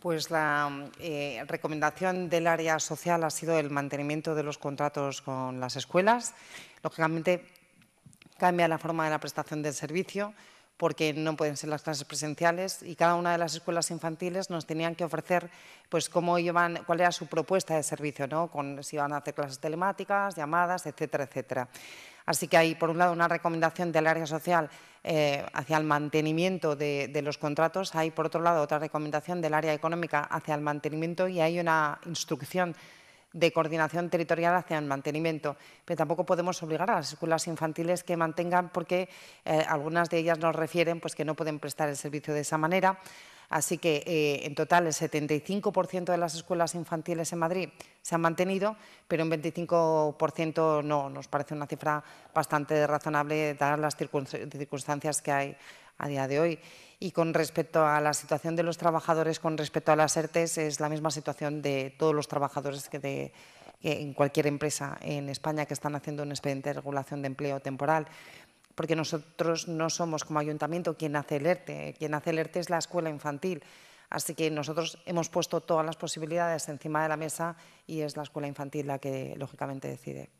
Pues la eh, recomendación del área social ha sido el mantenimiento de los contratos con las escuelas. Lógicamente, cambia la forma de la prestación del servicio, porque no pueden ser las clases presenciales y cada una de las escuelas infantiles nos tenían que ofrecer pues cómo iban, cuál era su propuesta de servicio, ¿no? Con, si iban a hacer clases telemáticas, llamadas, etcétera, etcétera. Así que hay, por un lado, una recomendación del área social eh, hacia el mantenimiento de, los contratos, hay, por otro lado, otra recomendación del área económica hacia el mantenimiento y hay una instrucción de coordinación territorial hacia el mantenimiento. Pero tampoco podemos obligar a las escuelas infantiles que mantengan, porque eh, algunas de ellas nos refieren pues, que no pueden prestar el servicio de esa manera. Así que eh, en total el 75% de las escuelas infantiles en Madrid se han mantenido, pero un 25% no. Nos parece una cifra bastante razonable, dadas las circunstancias que hay a día de hoy. Y con respecto a la situación de los trabajadores, con respecto a las ERTES, es la misma situación de todos los trabajadores que, en cualquier empresa en España que están haciendo un expediente de regulación de empleo temporal. Porque nosotros no somos como ayuntamiento quien hace el ERTE, quien hace el ERTE es la escuela infantil. Así que nosotros hemos puesto todas las posibilidades encima de la mesa y es la escuela infantil la que lógicamente decide.